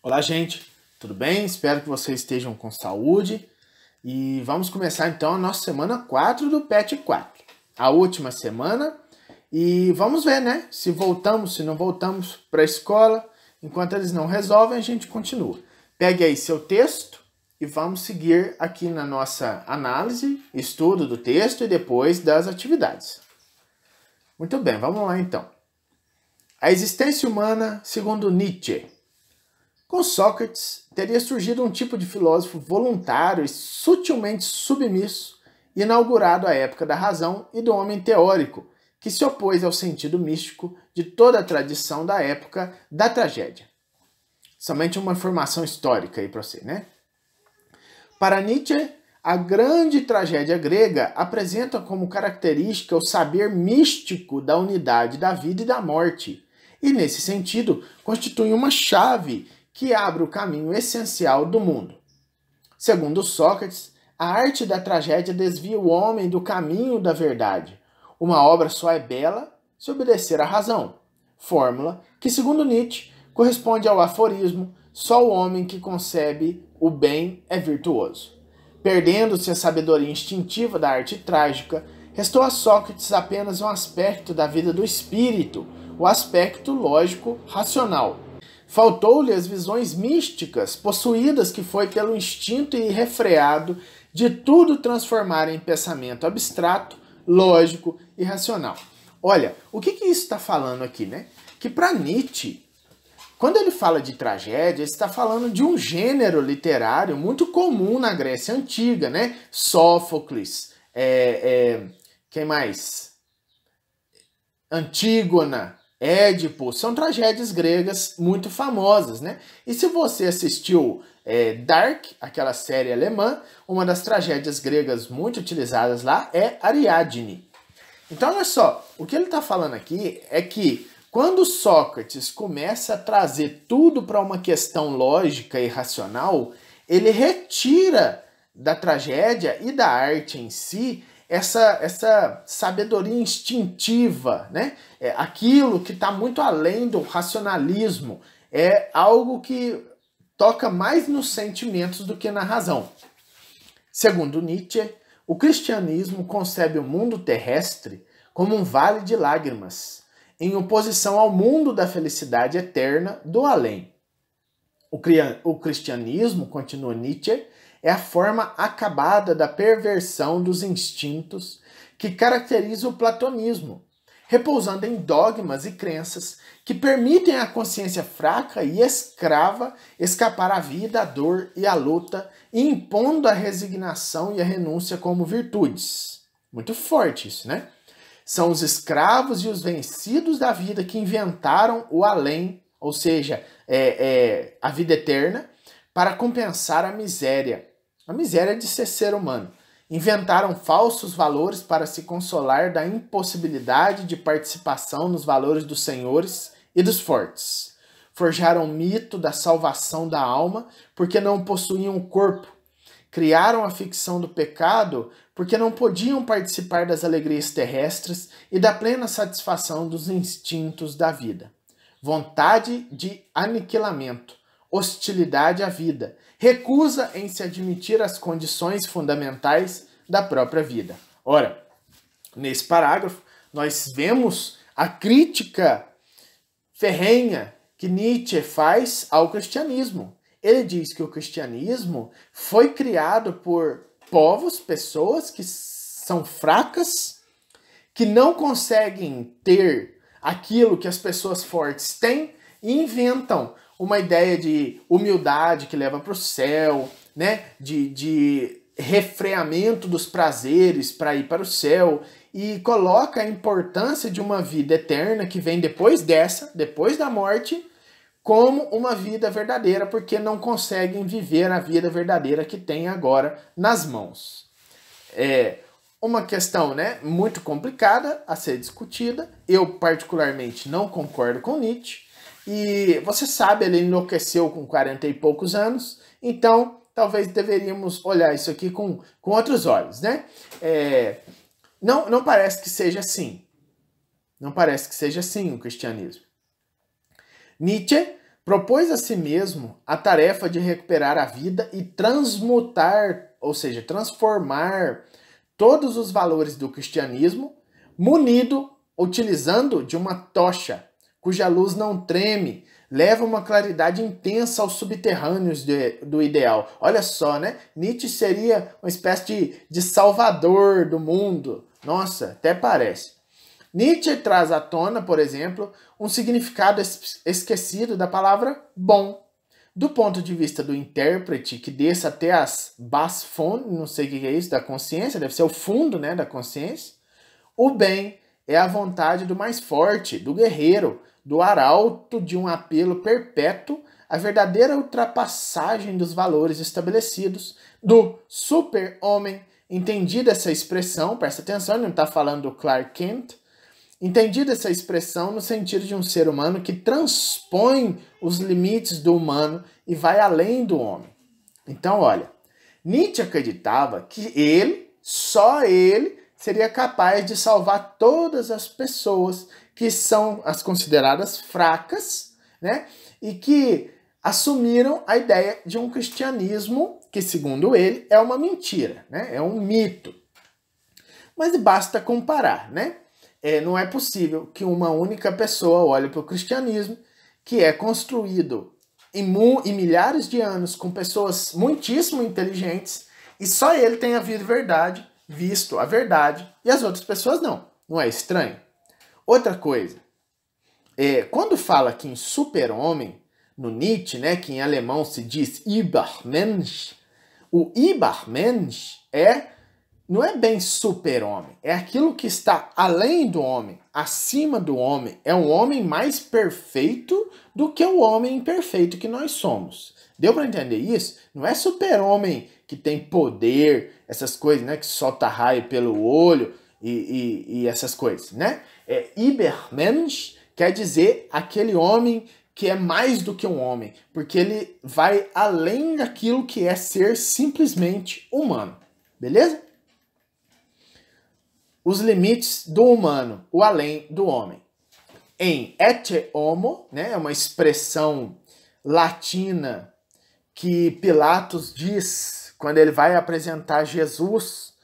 Olá, gente. Tudo bem? Espero que vocês estejam com saúde. E vamos começar então a nossa semana 4 do PET 4. A última semana e vamos ver, né? Se voltamos, se não voltamos para a escola. Enquanto eles não resolvem, a gente continua. Pegue aí seu texto e vamos seguir aqui na nossa análise, estudo do texto e depois das atividades. Muito bem, vamos lá então. A existência humana, segundo Nietzsche. Com Sócrates, teria surgido um tipo de filósofo voluntário e sutilmente submisso, inaugurado a época da razão e do homem teórico, que se opôs ao sentido místico de toda a tradição da época da tragédia. Somente uma informação histórica aí para você, né? Para Nietzsche, a grande tragédia grega apresenta como característica o saber místico da unidade da vida e da morte, e nesse sentido constitui uma chave que abre o caminho essencial do mundo. Segundo Sócrates, a arte da tragédia desvia o homem do caminho da verdade. Uma obra só é bela se obedecer à razão. Fórmula que, segundo Nietzsche, corresponde ao aforismo: só o homem que concebe o bem é virtuoso. Perdendo-se a sabedoria instintiva da arte trágica, restou a Sócrates apenas um aspecto da vida do espírito, o aspecto lógico-racional Faltou-lhe as visões místicas, possuídas que foi pelo instinto e refreado de tudo transformar em pensamento abstrato, lógico e racional. Olha, o que, que isso está falando aqui, né? Que para Nietzsche, quando ele fala de tragédia, ele está falando de um gênero literário muito comum na Grécia Antiga, né? Sófocles, é, é, quem mais? Antígona, Édipo, são tragédias gregas muito famosas, né? E se você assistiu é, Dark, aquela série alemã, uma das tragédias gregas muito utilizadas lá é Ariadne. Então, olha só, o que ele está falando aqui é que quando Sócrates começa a trazer tudo para uma questão lógica e racional, ele retira da tragédia e da arte em si essa, essa sabedoria instintiva, né? É aquilo que está muito além do racionalismo, é algo que toca mais nos sentimentos do que na razão. Segundo Nietzsche, o cristianismo concebe o mundo terrestre como um vale de lágrimas, em oposição ao mundo da felicidade eterna do além. O cristianismo, continua Nietzsche, é a forma acabada da perversão dos instintos que caracteriza o platonismo, repousando em dogmas e crenças que permitem à consciência fraca e escrava escapar à vida, à dor e à luta, impondo a resignação e a renúncia como virtudes. Muito forte isso, né? São os escravos e os vencidos da vida que inventaram o além, ou seja, é, é, a vida eterna, para compensar a miséria, a miséria de ser ser humano. Inventaram falsos valores para se consolar da impossibilidade de participação nos valores dos senhores e dos fortes. Forjaram o mito da salvação da alma porque não possuíam o corpo. Criaram a ficção do pecado porque não podiam participar das alegrias terrestres e da plena satisfação dos instintos da vida. Vontade de aniquilamento hostilidade à vida, recusa em se admitir as condições fundamentais da própria vida. Ora, nesse parágrafo, nós vemos a crítica ferrenha que Nietzsche faz ao cristianismo. Ele diz que o cristianismo foi criado por povos, pessoas que são fracas, que não conseguem ter aquilo que as pessoas fortes têm e inventam uma ideia de humildade que leva para o céu, né? De, de refreamento dos prazeres para ir para o céu e coloca a importância de uma vida eterna que vem depois dessa, depois da morte, como uma vida verdadeira, porque não conseguem viver a vida verdadeira que têm agora nas mãos. É uma questão né, muito complicada a ser discutida. Eu, particularmente, não concordo com Nietzsche, e você sabe, ele enlouqueceu com 40 e poucos anos, então talvez deveríamos olhar isso aqui com, com outros olhos, né? É, não, não parece que seja assim. Não parece que seja assim o cristianismo. Nietzsche propôs a si mesmo a tarefa de recuperar a vida e transmutar, ou seja, transformar todos os valores do cristianismo, munido, utilizando de uma tocha cuja luz não treme, leva uma claridade intensa aos subterrâneos de, do ideal. Olha só, né? Nietzsche seria uma espécie de, de salvador do mundo. Nossa, até parece. Nietzsche traz à tona, por exemplo, um significado es esquecido da palavra bom. Do ponto de vista do intérprete, que desça até as basfond, não sei o que é isso, da consciência, deve ser o fundo né, da consciência, o bem é a vontade do mais forte, do guerreiro, do arauto de um apelo perpétuo à verdadeira ultrapassagem dos valores estabelecidos, do super-homem. Entendida essa expressão, presta atenção, ele não está falando do Clark Kent. Entendida essa expressão no sentido de um ser humano que transpõe os limites do humano e vai além do homem. Então, olha, Nietzsche acreditava que ele, só ele, seria capaz de salvar todas as pessoas que são as consideradas fracas, né? E que assumiram a ideia de um cristianismo que, segundo ele, é uma mentira, né? É um mito. Mas basta comparar, né? É, não é possível que uma única pessoa olhe para o cristianismo, que é construído em, em milhares de anos com pessoas muitíssimo inteligentes, e só ele tenha visto verdade visto a verdade e as outras pessoas não. Não é estranho? Outra coisa, é, quando fala que em super-homem, no Nietzsche, né, que em alemão se diz Übermensch, o Übermensch é não é bem super-homem, é aquilo que está além do homem, acima do homem, é um homem mais perfeito do que o homem imperfeito que nós somos. Deu para entender isso? Não é super-homem que tem poder, essas coisas, né? Que solta raio pelo olho e, e, e essas coisas, né? É, Ibermensch quer dizer aquele homem que é mais do que um homem, porque ele vai além daquilo que é ser simplesmente humano, beleza? Os limites do humano, o além do homem. Em ete homo, né, é uma expressão latina que Pilatos diz quando ele vai apresentar Jesus,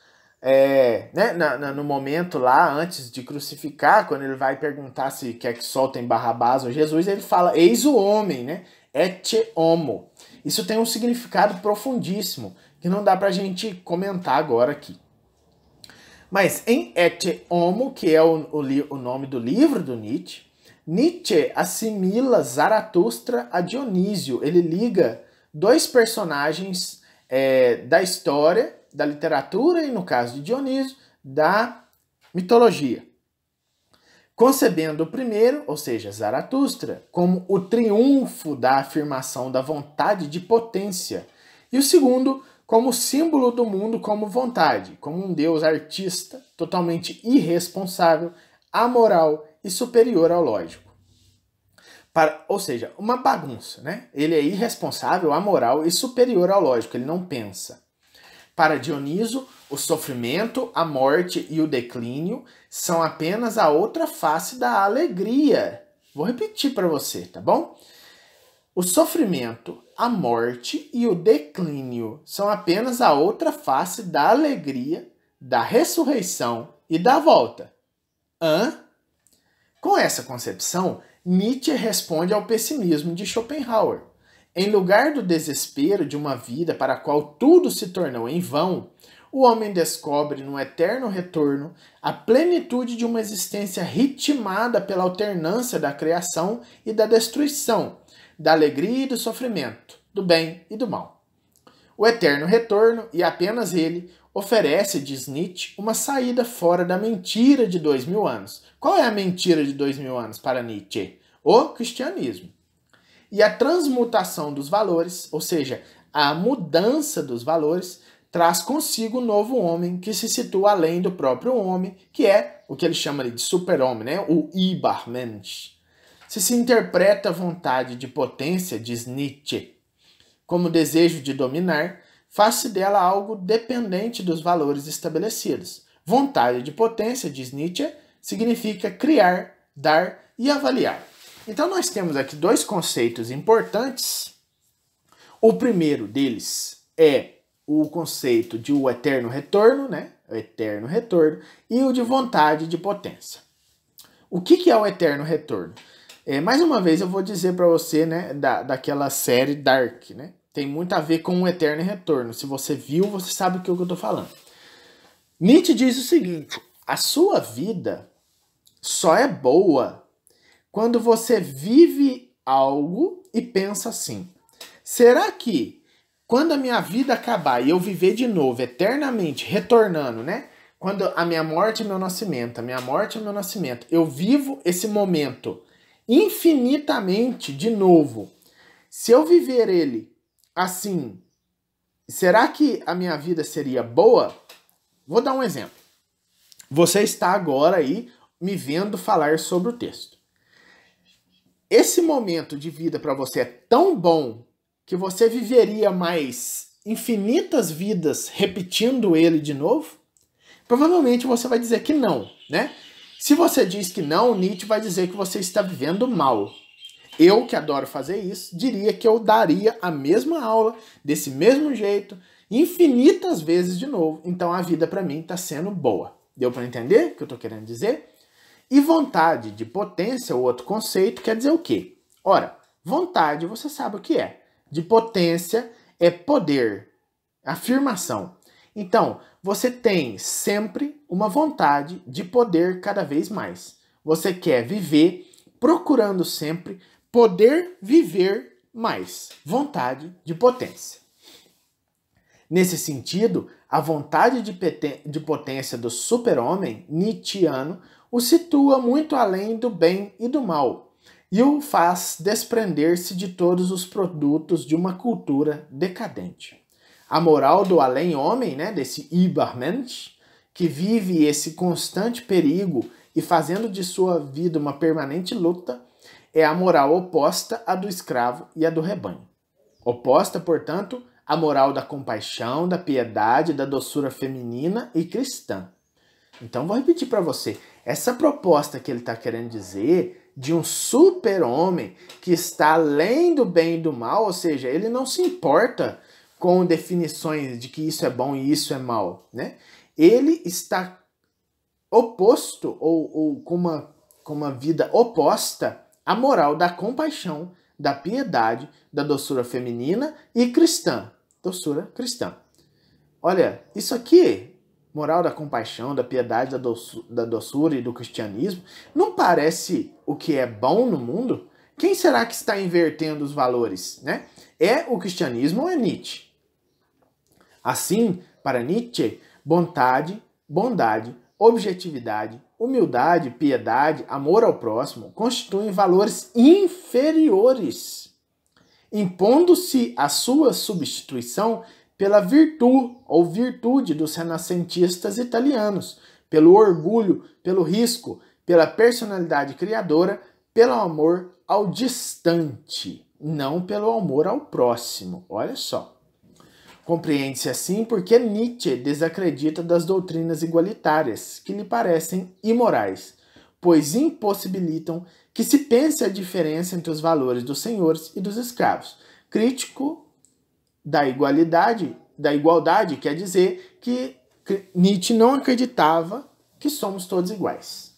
é, né, no, no momento lá, antes de crucificar, quando ele vai perguntar se quer que soltem Barrabás ou Jesus, ele fala, eis o homem, né? Et homo. Isso tem um significado profundíssimo, que não dá a gente comentar agora aqui. Mas em Et homo, que é o, o, o nome do livro do Nietzsche, Nietzsche assimila Zaratustra a Dionísio. Ele liga dois personagens é, da história, da literatura e, no caso de Dioniso, da mitologia. Concebendo o primeiro, ou seja, Zaratustra, como o triunfo da afirmação da vontade de potência, e o segundo, como símbolo do mundo como vontade, como um deus artista totalmente irresponsável, amoral e superior ao lógico. Para, ou seja, uma bagunça, né? Ele é irresponsável, amoral e superior ao lógico, ele não pensa. Para Dioniso, o sofrimento, a morte e o declínio são apenas a outra face da alegria. Vou repetir para você, tá bom? O sofrimento, a morte e o declínio são apenas a outra face da alegria, da ressurreição e da volta. Hã? Com essa concepção, Nietzsche responde ao pessimismo de Schopenhauer. Em lugar do desespero de uma vida para a qual tudo se tornou em vão, o homem descobre no eterno retorno a plenitude de uma existência ritmada pela alternância da criação e da destruição, da alegria e do sofrimento, do bem e do mal. O eterno retorno, e apenas ele, oferece, diz Nietzsche, uma saída fora da mentira de dois mil anos. Qual é a mentira de dois mil anos para Nietzsche? O cristianismo. E a transmutação dos valores, ou seja, a mudança dos valores, traz consigo um novo homem que se situa além do próprio homem, que é o que ele chama de super-homem, né? o Ibarmensch. Se se interpreta a vontade de potência, diz Nietzsche, como desejo de dominar, faz-se dela algo dependente dos valores estabelecidos. Vontade de potência, diz Nietzsche, significa criar, dar e avaliar. Então nós temos aqui dois conceitos importantes. O primeiro deles é o conceito de o eterno retorno, né? O eterno retorno e o de vontade de potência. O que, que é o eterno retorno? É, mais uma vez eu vou dizer para você, né, da, daquela série Dark, né? tem muito a ver com o eterno retorno. Se você viu, você sabe o que eu estou falando. Nietzsche diz o seguinte: a sua vida só é boa quando você vive algo e pensa assim: será que quando a minha vida acabar e eu viver de novo, eternamente, retornando, né? Quando a minha morte é meu nascimento, a minha morte é meu nascimento, eu vivo esse momento infinitamente de novo. Se eu viver ele assim, será que a minha vida seria boa? Vou dar um exemplo. Você está agora aí me vendo falar sobre o texto. Esse momento de vida para você é tão bom que você viveria mais infinitas vidas repetindo ele de novo? Provavelmente você vai dizer que não, né? Se você diz que não, Nietzsche vai dizer que você está vivendo mal. Eu, que adoro fazer isso, diria que eu daria a mesma aula, desse mesmo jeito, infinitas vezes de novo. Então a vida para mim está sendo boa. Deu para entender o que eu estou querendo dizer? E vontade de potência, ou outro conceito, quer dizer o quê? Ora, vontade você sabe o que é. De potência é poder, afirmação. Então, você tem sempre uma vontade de poder cada vez mais. Você quer viver procurando sempre Poder viver mais vontade de potência. Nesse sentido, a vontade de, potência do super-homem Nietzscheano o situa muito além do bem e do mal, e o faz desprender-se de todos os produtos de uma cultura decadente. A moral do além-homem, né, desse Ibermensch, que vive esse constante perigo e fazendo de sua vida uma permanente luta, é a moral oposta à do escravo e à do rebanho. Oposta, portanto, à moral da compaixão, da piedade, da doçura feminina e cristã. Então vou repetir para você. Essa proposta que ele está querendo dizer de um super-homem que está além do bem e do mal, ou seja, ele não se importa com definições de que isso é bom e isso é mal, né? Ele está oposto ou, ou com, uma, com uma vida oposta a moral da compaixão, da piedade, da doçura feminina e cristã. Doçura cristã. Olha, isso aqui, moral da compaixão, da piedade, da, doçura, da doçura e do cristianismo, não parece o que é bom no mundo? Quem será que está invertendo os valores, né? É o cristianismo ou é Nietzsche? Assim, para Nietzsche, bondade, bondade, objetividade, humildade, piedade, amor ao próximo constituem valores inferiores, impondo-se a sua substituição pela virtude ou virtude dos renascentistas italianos, pelo orgulho, pelo risco, pela personalidade criadora, pelo amor ao distante, não pelo amor ao próximo. Olha só. Compreende-se assim porque Nietzsche desacredita das doutrinas igualitárias, que lhe parecem imorais, pois impossibilitam que se pense a diferença entre os valores dos senhores e dos escravos. Crítico da igualdade, da igualdade quer dizer que Nietzsche não acreditava que somos todos iguais.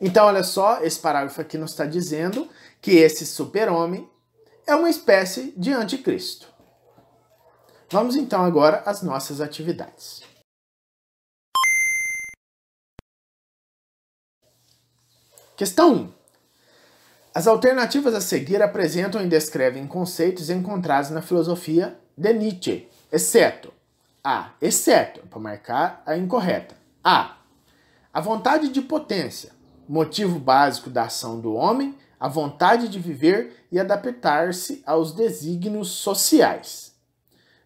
Então, olha só, esse parágrafo aqui nos está dizendo que esse super-homem é uma espécie de anticristo. Vamos então agora às nossas atividades. Questão 1. As alternativas a seguir apresentam e descrevem conceitos encontrados na filosofia de Nietzsche, exceto A. Exceto, para marcar a incorreta. A. A vontade de potência, motivo básico da ação do homem, a vontade de viver e adaptar-se aos desígnios sociais.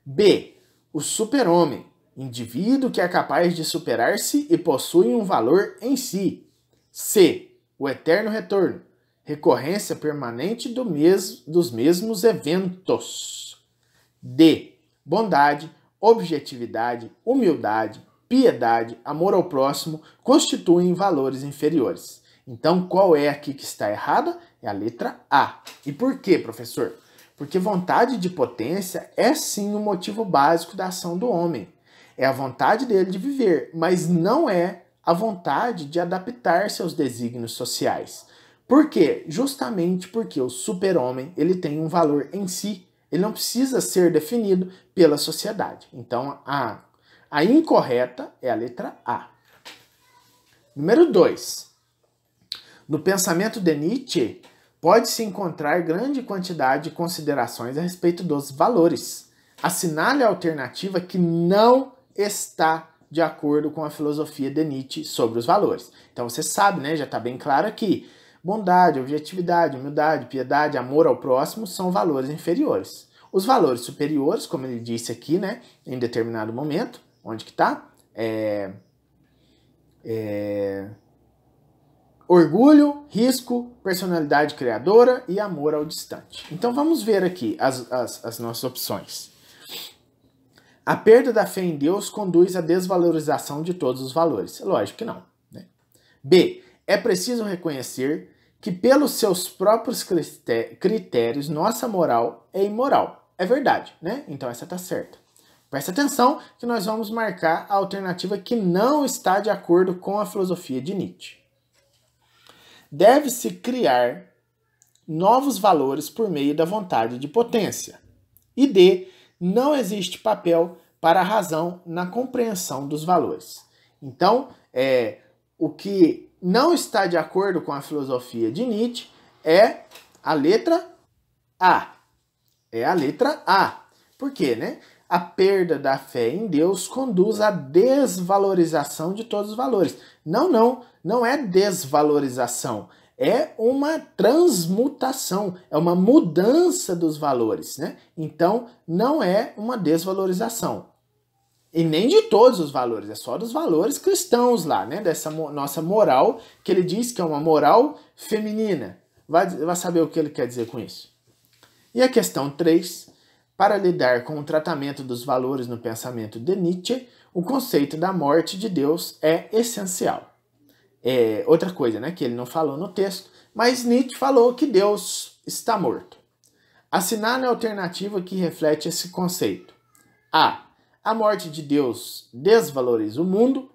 B. O super-homem, indivíduo que é capaz de superar-se e possui um valor em si. C. O eterno retorno, recorrência permanente do mes dos mesmos eventos. D. Bondade, objetividade, humildade, piedade, amor ao próximo constituem valores inferiores. Então, qual é aqui que está errada? É a letra A. E por quê, professor? Porque vontade de potência é sim o motivo básico da ação do homem. É a vontade dele de viver, mas não é a vontade de adaptar-se aos desígnios sociais. Por quê? Justamente porque o super-homem ele tem um valor em si, ele não precisa ser definido pela sociedade. Então, a, a incorreta é a letra A. Número 2. No pensamento de Nietzsche, pode-se encontrar grande quantidade de considerações a respeito dos valores. Assinale a alternativa que não está de acordo com a filosofia de Nietzsche sobre os valores. Então você sabe, né? Já está bem claro aqui. Bondade, objetividade, humildade, piedade, amor ao próximo são valores inferiores. Os valores superiores, como ele disse aqui, né? Em determinado momento, onde que tá? É, é, Orgulho, risco, personalidade criadora e amor ao distante. Então vamos ver aqui as, as, as nossas opções. A perda da fé em Deus conduz à desvalorização de todos os valores. Lógico que não. Né? B. É preciso reconhecer que, pelos seus próprios critérios, nossa moral é imoral. É verdade, né? Então essa tá certa. Presta atenção que nós vamos marcar a alternativa que não está de acordo com a filosofia de Nietzsche deve-se criar novos valores por meio da vontade de potência. E D, não existe papel para a razão na compreensão dos valores. Então, é, o que não está de acordo com a filosofia de Nietzsche é a letra A. É a letra A. Por quê, né? a perda da fé em Deus conduz à desvalorização de todos os valores. Não, não, não é desvalorização. É uma transmutação, é uma mudança dos valores, né? Então, não é uma desvalorização. E nem de todos os valores, é só dos valores cristãos lá, né? Dessa nossa moral, que ele diz que é uma moral feminina. Vai, vai saber o que ele quer dizer com isso. E a questão 3 para lidar com o tratamento dos valores no pensamento de Nietzsche, o conceito da morte de Deus é essencial. É outra coisa né, que ele não falou no texto, mas Nietzsche falou que Deus está morto. Assinale a alternativa que reflete esse conceito. A. A morte de Deus desvaloriza o mundo.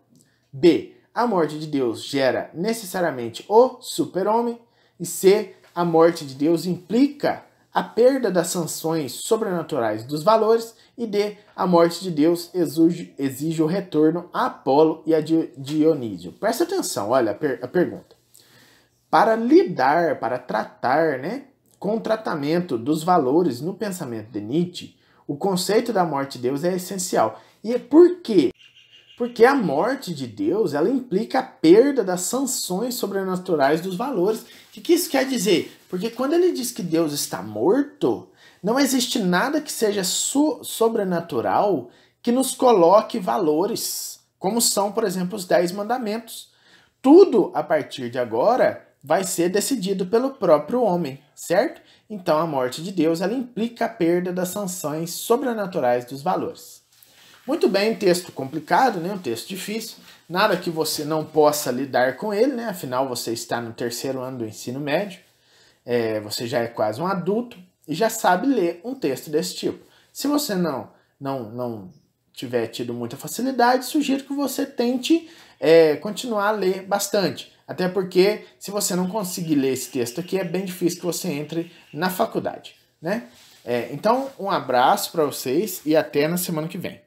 B. A morte de Deus gera necessariamente o super-homem. E C. A morte de Deus implica a perda das sanções sobrenaturais dos valores e D. A morte de Deus exige, exige o retorno a Apolo e a Dionísio. Presta atenção, olha a, per, a pergunta. Para lidar, para tratar né, com o tratamento dos valores no pensamento de Nietzsche, o conceito da morte de Deus é essencial. E é por quê? Porque a morte de Deus ela implica a perda das sanções sobrenaturais dos valores. O que isso quer dizer? Porque quando ele diz que Deus está morto, não existe nada que seja so sobrenatural que nos coloque valores, como são, por exemplo, os Dez Mandamentos. Tudo a partir de agora vai ser decidido pelo próprio homem, certo? Então a morte de Deus ela implica a perda das sanções sobrenaturais dos valores. Muito bem, texto complicado, né? um texto difícil, nada que você não possa lidar com ele, né? afinal você está no terceiro ano do ensino médio é, você já é quase um adulto e já sabe ler um texto desse tipo. Se você não, não, não tiver tido muita facilidade, sugiro que você tente é, continuar a ler bastante. Até porque, se você não conseguir ler esse texto aqui, é bem difícil que você entre na faculdade, né? É, então, um abraço para vocês e até na semana que vem.